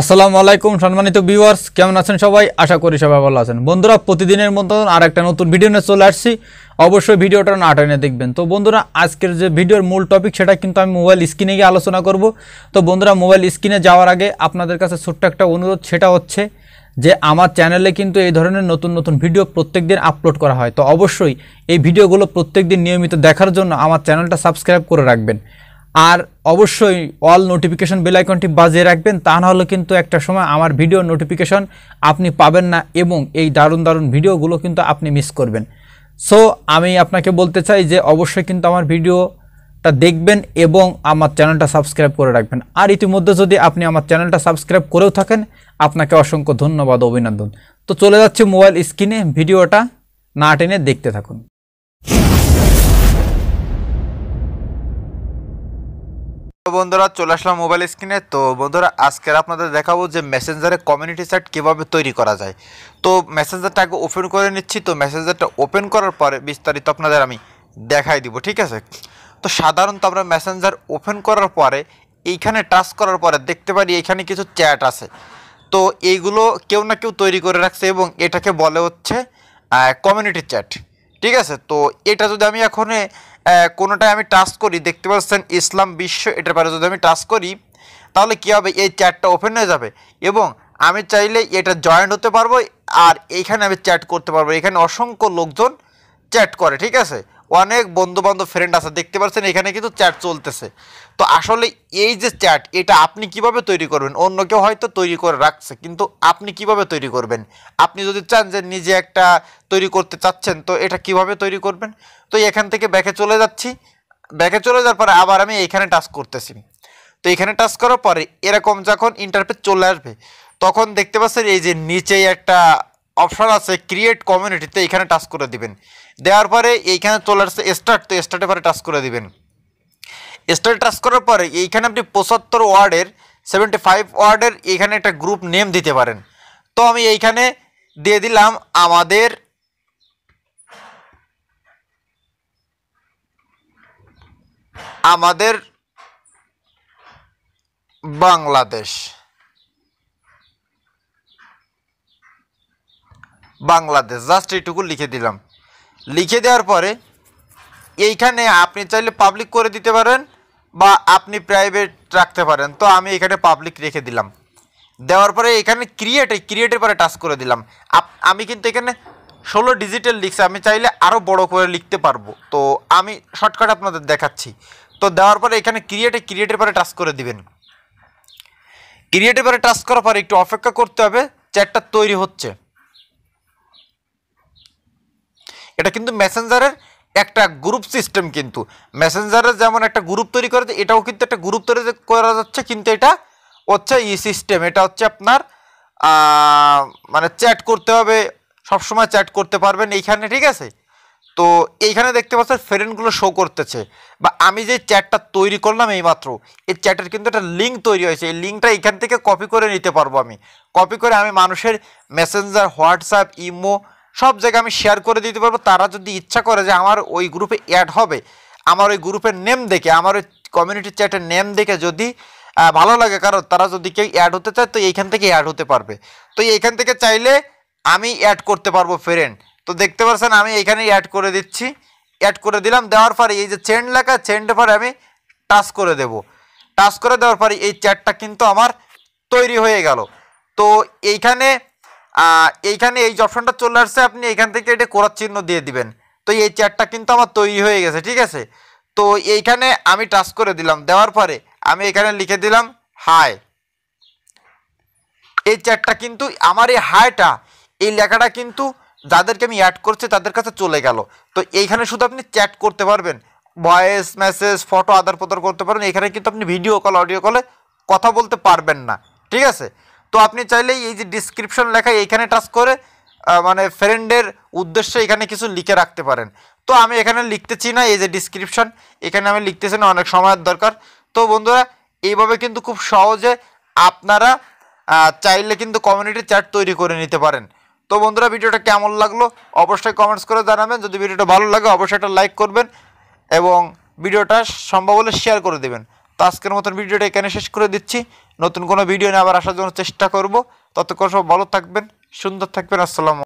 আসসালামু আলাইকুম সম্মানিত ভিউয়ার্স কেমন আছেন সবাই আশা করি সবাই ভালো আছেন বন্ধুরা প্রতিদিনের মতন আর একটা নতুন ভিডিও নিয়ে চলে আসছি অবশ্যই ভিডিওটা না টেনে দেখবেন তো বন্ধুরা আজকের যে ভিডিওর মূল টপিক সেটা কিন্তু আমি মোবাইল স্ক্রিনে গিয়ে আলোচনা করব তো বন্ধুরা মোবাইল স্ক্রিনে যাওয়ার আগে আপনাদের কাছে ছোট্ট একটা অনুরোধ সেটা হচ্ছে যে আমার চ্যানেলে কিন্তু এই ধরনের নতুন নতুন ভিডিও প্রত্যেক দিন আপলোড করা হয় তো অবশ্যই এই ভিডিওগুলো প্রত্যেক দিন নিয়মিত দেখার জন্য আমার চ্যানেলটা সাবস্ক্রাইব করে রাখবেন আর অবশ্যই অল নোটিফিকেশন বেল আইকনটি বাজিয়ে রাখবেন তা নাহলে কিন্তু একটা সময় আমার ভিডিও নোটিফিকেশন আপনি পাবেন না এবং এই দারুণ দারুণ ভিডিওগুলো কিন্তু আপনি মিস করবেন সো আমি আপনাকে বলতে চাই যে অবশ্যই কিন্তু আমার ভিডিওটা দেখবেন এবং আমার চ্যানেলটা সাবস্ক্রাইব করে রাখবেন আর ইতিমধ্যে যদি আপনি আমার চ্যানেলটা সাবস্ক্রাইব করেও থাকেন আপনাকে অসংখ্য ধন্যবাদ অভিনন্দন তো চলে যাচ্ছে মোবাইল স্ক্রিনে ভিডিওটা না টেনে দেখতে থাকুন বন্ধুরা চলে আসলাম মোবাইল স্ক্রিনে তো বন্ধুরা আজকের আপনাদের দেখাবো যে মেসেঞ্জারে কমিউনিটি সাইট কীভাবে তৈরি করা যায় তো মেসেঞ্জারটা আগে ওপেন করে নিচ্ছি তো মেসেঞ্জারটা ওপেন করার পরে বিস্তারিত আপনাদের আমি দেখাই দিব ঠিক আছে তো সাধারণত আমরা মেসেঞ্জার ওপেন করার পরে এইখানে টাচ করার পরে দেখতে পারি এখানে কিছু চ্যাট আছে তো এইগুলো কেউ না কেউ তৈরি করে রাখছে এবং এটাকে বলে হচ্ছে কমিউনিটি চ্যাট ঠিক আছে তো এটা যদি আমি এখন কোনোটায় আমি টাচ করি দেখতে পাচ্ছেন ইসলাম বিশ্ব এটার পরে যদি আমি টাচ করি তাহলে কী হবে এই চ্যাটটা ওপেন হয়ে যাবে এবং আমি চাইলে এটা জয়েন্ট হতে পারবো আর এইখানে আমি চ্যাট করতে পারবো এখানে অসংখ্য লোকজন চ্যাট করে ঠিক আছে অনেক বন্ধুবান্ধব ফ্রেন্ড আছে দেখতে পাচ্ছেন এখানে কিন্তু চ্যাট চলতেছে তো আসলে এই যে চ্যাট এটা আপনি কিভাবে তৈরি করবেন অন্য কেউ হয়তো তৈরি করে রাখছে কিন্তু আপনি কিভাবে তৈরি করবেন আপনি যদি চান যে নিজে একটা তৈরি করতে চাচ্ছেন তো এটা কিভাবে তৈরি করবেন তো এখান থেকে ব্যাকে চলে যাচ্ছি ব্যাকে চলে যাওয়ার পরে আবার আমি এখানে টাচ করতেছি তো এখানে টাচ করার পরে এরকম যখন ইন্টারপেজ চলে আসবে তখন দেখতে পাচ্ছেন এই যে নিচেই একটা অপশান আছে ক্রিয়েট কমিউনিটিতে এখানে টাচ করে দিবেন দেওয়ার পরে এইখানে চলে আসছে স্টার্ট তো স্টার্টে পরে টাচ করে দিবেন স্টার্ট টাচ করার পরে এইখানে আপনি পঁচাত্তর ওয়ার্ডের সেভেন্টি ফাইভ ওয়ার্ডের এইখানে একটা গ্রুপ নেম দিতে পারেন তো আমি এইখানে দিয়ে দিলাম আমাদের আমাদের বাংলাদেশ বাংলাদেশ জাস্ট এইটুকু লিখে দিলাম লিখে দেওয়ার পরে এইখানে আপনি চাইলে পাবলিক করে দিতে পারেন বা আপনি প্রাইভেট রাখতে পারেন তো আমি এখানে পাবলিক রেখে দিলাম দেওয়ার পরে এখানে ক্রিয়েটে ক্রিয়েটের পরে টাচ করে দিলাম আমি কিন্তু এখানে ষোলো ডিজিটাল লিখছি আমি চাইলে আরও বড় করে লিখতে পারবো তো আমি শর্টকাট আপনাদের দেখাচ্ছি তো দেওয়ার পরে এখানে ক্রিয়েটে ক্রিয়েটের পরে টাচ করে দিবেন ক্রিয়েটের পরে টাচ করার পরে একটু অপেক্ষা করতে হবে চ্যাটটা তৈরি হচ্ছে এটা কিন্তু মেসেঞ্জারের একটা গ্রুপ সিস্টেম কিন্তু মেসেঞ্জারের যেমন একটা গ্রুপ তৈরি করে এটাও কিন্তু একটা গ্রুপ তৈরি করা যাচ্ছে কিন্তু এটা হচ্ছে ই সিস্টেম এটা হচ্ছে আপনার মানে চ্যাট করতে হবে সবসময় চ্যাট করতে পারবেন এইখানে ঠিক আছে তো এইখানে দেখতে পাচ্ছেন ফ্রেন্ডগুলো শো করতেছে বা আমি যে চ্যাটটা তৈরি করলাম এইমাত্র এই চ্যাটের কিন্তু একটা লিঙ্ক তৈরি হয়েছে এই লিঙ্কটা এখান থেকে কপি করে নিতে পারবো আমি কপি করে আমি মানুষের মেসেঞ্জার হোয়াটসঅ্যাপ ইমো সব জায়গায় আমি শেয়ার করে দিতে পারবো তারা যদি ইচ্ছা করে যে আমার ওই গ্রুপে অ্যাড হবে আমার ওই গ্রুপের নেম দেখে আমার ওই কমিউনিটি চ্যাটের নেম দেখে যদি ভালো লাগে কারণ তারা যদি কেউ অ্যাড হতে চায় তো এইখান থেকে অ্যাড হতে পারবে তো এইখান থেকে চাইলে আমি অ্যাড করতে পারবো ফ্রেন্ড তো দেখতে পাচ্ছেন আমি এখানে অ্যাড করে দিচ্ছি অ্যাড করে দিলাম দেওয়ার পরে এই যে চেন্ড লেখা চেন্ডের পরে আমি টাচ করে দেব টাচ করে দেওয়ার পরে এই চ্যাটটা কিন্তু আমার তৈরি হয়ে গেল তো এইখানে এইখানে এই অপশানটা চলে আসছে আপনি এখান থেকে এটা করার চিহ্ন দিয়ে দিবেন তো এই চেয়ারটা কিন্তু আমার তৈরি হয়ে গেছে ঠিক আছে তো এইখানে আমি টাচ করে দিলাম দেওয়ার পরে আমি এখানে লিখে দিলাম হাই এই চেয়ারটা কিন্তু আমার এই হাইটা এই লেখাটা কিন্তু যাদেরকে আমি অ্যাড করছি তাদের কাছে চলে গেল তো এইখানে শুধু আপনি চ্যাট করতে পারবেন ভয়েস মেসেজ ফটো আদার প্রদার করতে পারেন এখানে কিন্তু আপনি ভিডিও কল অডিও কলে কথা বলতে পারবেন না ঠিক আছে তো আপনি চাইলেই এই যে ডিসক্রিপশন লেখা এইখানে টাচ করে মানে ফ্রেন্ডের উদ্দেশ্যে এখানে কিছু লিখে রাখতে পারেন তো আমি এখানে লিখতেছি না এই যে ডিসক্রিপশন এখানে আমি লিখতেছি না অনেক সময়ের দরকার তো বন্ধুরা এইভাবে কিন্তু খুব সহজে আপনারা চাইলে কিন্তু কমিউনিটি চ্যাট তৈরি করে নিতে পারেন তো বন্ধুরা ভিডিওটা কেমন লাগলো অবশ্যই কমেন্টস করে জানাবেন যদি ভিডিওটা ভালো লাগে অবশ্যই একটা লাইক করবেন এবং ভিডিওটা সম্ভব হলে শেয়ার করে দেবেন তো আজকের মতন ভিডিওটা এখানে শেষ করে দিচ্ছি নতুন কোনো ভিডিও নিয়ে আবার আসার জন্য চেষ্টা করব ততক্ষণ সব ভালো থাকবেন সুন্দর থাকবেন আসসালাম